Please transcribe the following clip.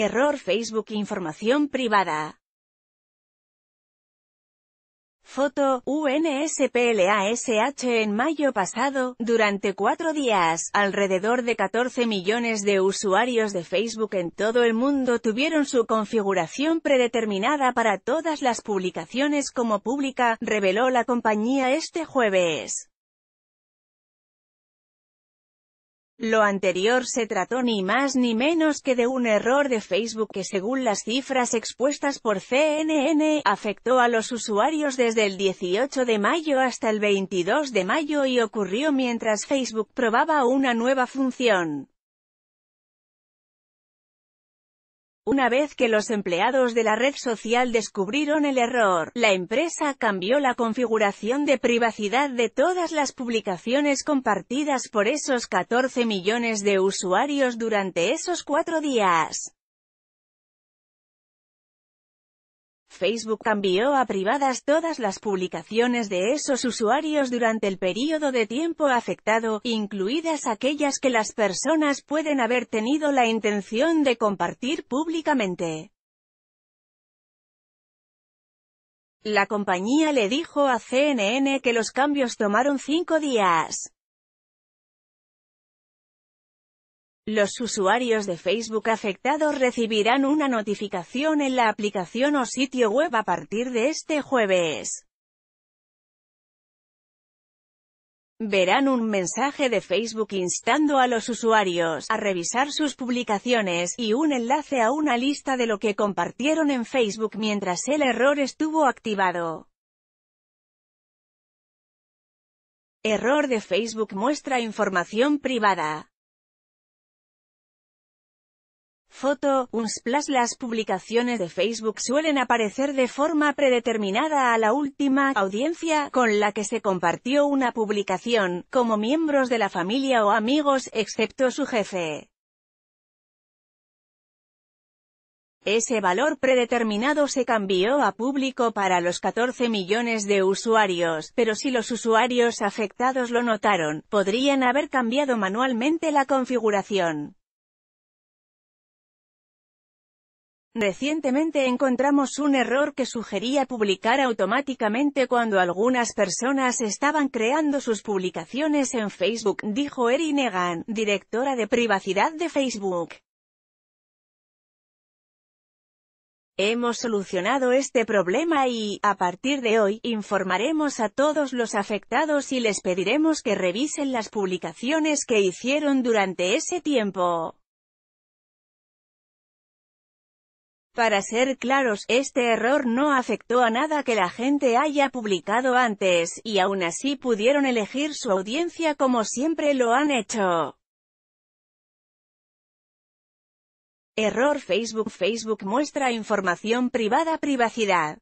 Error Facebook Información privada. Foto, UNSPLASH en mayo pasado, durante cuatro días, alrededor de 14 millones de usuarios de Facebook en todo el mundo tuvieron su configuración predeterminada para todas las publicaciones como pública, reveló la compañía este jueves. Lo anterior se trató ni más ni menos que de un error de Facebook que según las cifras expuestas por CNN, afectó a los usuarios desde el 18 de mayo hasta el 22 de mayo y ocurrió mientras Facebook probaba una nueva función. Una vez que los empleados de la red social descubrieron el error, la empresa cambió la configuración de privacidad de todas las publicaciones compartidas por esos 14 millones de usuarios durante esos cuatro días. Facebook cambió a privadas todas las publicaciones de esos usuarios durante el periodo de tiempo afectado, incluidas aquellas que las personas pueden haber tenido la intención de compartir públicamente. La compañía le dijo a CNN que los cambios tomaron cinco días. Los usuarios de Facebook afectados recibirán una notificación en la aplicación o sitio web a partir de este jueves. Verán un mensaje de Facebook instando a los usuarios a revisar sus publicaciones y un enlace a una lista de lo que compartieron en Facebook mientras el error estuvo activado. Error de Facebook muestra información privada. Foto, Unsplash Las publicaciones de Facebook suelen aparecer de forma predeterminada a la última audiencia con la que se compartió una publicación, como miembros de la familia o amigos, excepto su jefe. Ese valor predeterminado se cambió a público para los 14 millones de usuarios, pero si los usuarios afectados lo notaron, podrían haber cambiado manualmente la configuración. Recientemente encontramos un error que sugería publicar automáticamente cuando algunas personas estaban creando sus publicaciones en Facebook, dijo Erin Egan, directora de privacidad de Facebook. Hemos solucionado este problema y, a partir de hoy, informaremos a todos los afectados y les pediremos que revisen las publicaciones que hicieron durante ese tiempo. Para ser claros, este error no afectó a nada que la gente haya publicado antes, y aún así pudieron elegir su audiencia como siempre lo han hecho. Error Facebook Facebook muestra información privada privacidad.